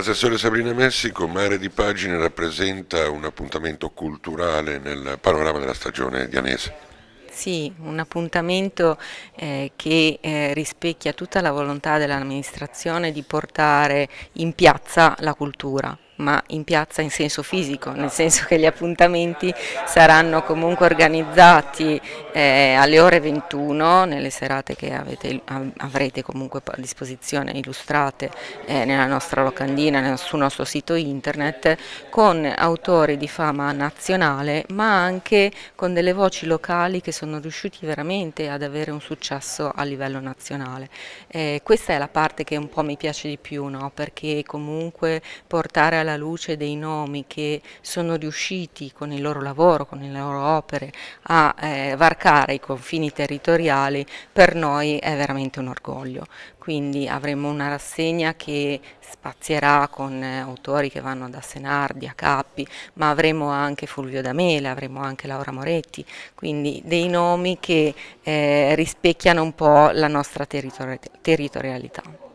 Assessore Sabrina Messico, Mare di Pagine rappresenta un appuntamento culturale nel panorama della stagione dianese. Sì, un appuntamento eh, che eh, rispecchia tutta la volontà dell'amministrazione di portare in piazza la cultura ma in piazza in senso fisico, nel senso che gli appuntamenti saranno comunque organizzati eh, alle ore 21 nelle serate che avete, avrete comunque a disposizione illustrate eh, nella nostra locandina, sul nostro sito internet, con autori di fama nazionale ma anche con delle voci locali che sono riusciti veramente ad avere un successo a livello nazionale. Eh, questa è la parte che un po' mi piace di più, no? perché comunque portare alla alla luce dei nomi che sono riusciti con il loro lavoro, con le loro opere a eh, varcare i confini territoriali, per noi è veramente un orgoglio. Quindi avremo una rassegna che spazierà con eh, autori che vanno da Senardi a Cappi, ma avremo anche Fulvio Damele, avremo anche Laura Moretti, quindi dei nomi che eh, rispecchiano un po' la nostra territori territorialità.